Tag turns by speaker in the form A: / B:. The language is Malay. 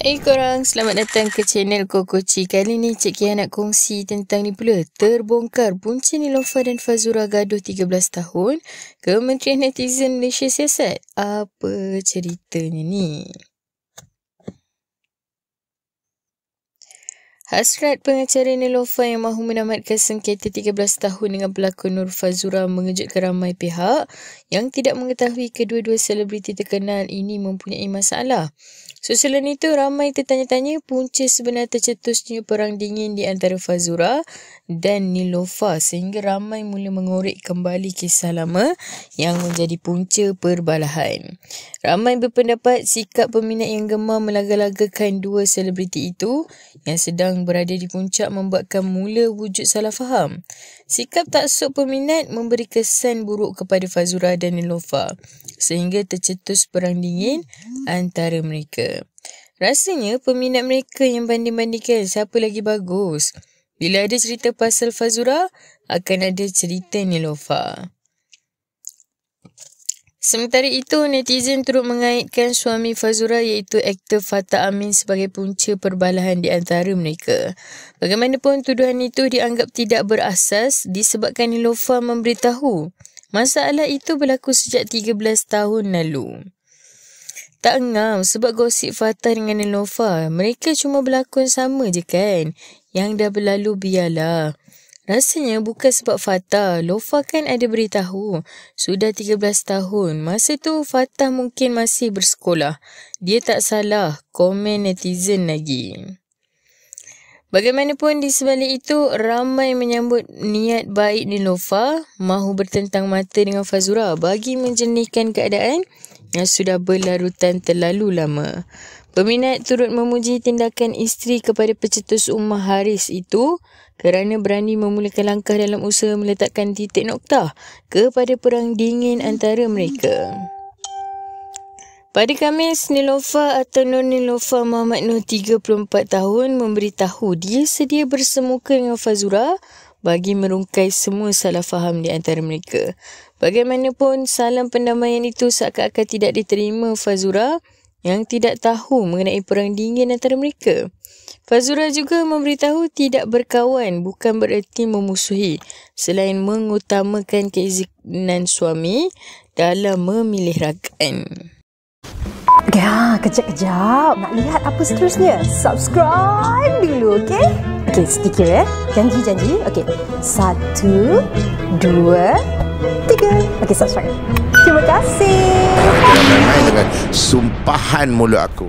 A: Hai korang, selamat datang ke channel Koko Chi. Kali ni Cik Kia nak kongsi tentang ni pula. Terbongkar punca Nilofa dan Fazura gaduh 13 tahun. Kementerian Netizen Malaysia siasat. Apa ceritanya ni? Hasrat pengacara Nelofa yang mahu menamatkan sengketa 13 tahun dengan pelakon Nur Fazura mengejutkan ramai pihak yang tidak mengetahui kedua-dua selebriti terkenal ini mempunyai masalah. Susulan itu, ramai tertanya-tanya punca sebenar tercetusnya perang dingin di antara Fazura dan Nilofa sehingga ramai mula mengorek kembali kisah lama yang menjadi punca perbalahan. Ramai berpendapat sikap peminat yang gemar melaga-lagakan dua selebriti itu yang sedang yang berada di puncak membuatkan mula wujud salah faham. Sikap tak sok peminat memberi kesan buruk kepada Fazura dan Nilofa sehingga tercetus perang dingin antara mereka. Rasanya peminat mereka yang banding-bandingkan siapa lagi bagus. Bila ada cerita pasal Fazura, akan ada cerita Nilofa. Sementara itu, netizen turut mengaitkan suami Fazura iaitu aktor Fatah Amin sebagai punca perbalahan di antara mereka. Bagaimanapun, tuduhan itu dianggap tidak berasas disebabkan Nilofa memberitahu masalah itu berlaku sejak 13 tahun lalu. Tak ngam sebab gosip Fata dengan Nilofa, mereka cuma berlakon sama je kan? Yang dah berlalu biarlah. Rasanya bukan sebab Fata, Lofa kan ada beritahu. Sudah 13 tahun. Masa tu Fata mungkin masih bersekolah. Dia tak salah. Komen netizen lagi. Bagaimanapun di sebalik itu, ramai menyambut niat baik ni Nilofa mahu bertentang mata dengan Fazura bagi menjenihkan keadaan yang sudah berlarutan terlalu lama. Peminat turut memuji tindakan isteri kepada pecetus Umar Haris itu kerana berani memulakan langkah dalam usaha meletakkan titik noktah kepada perang dingin antara mereka. Pada Khamis, Nilofa atau Nur Nilofa Muhammad Nur 34 tahun memberitahu dia sedia bersemuka dengan Fazura bagi merungkai semua salah faham di antara mereka. Bagaimanapun, salam pendamaian itu seakan-akan tidak diterima Fazura yang tidak tahu mengenai perang dingin antara mereka. Fazura juga memberitahu tidak berkawan bukan bererti memusuhi selain mengutamakan keizinan suami dalam memilih rakan. Ya, kejap-kejap. Nak lihat apa seterusnya? Subscribe dulu, okey? Okey, sedikit ya. Eh. Janji, janji. Okey. Satu, dua, tiga. Okay, subscribe. Terima kasih. Terima kasih dengan sumpahan mulut aku.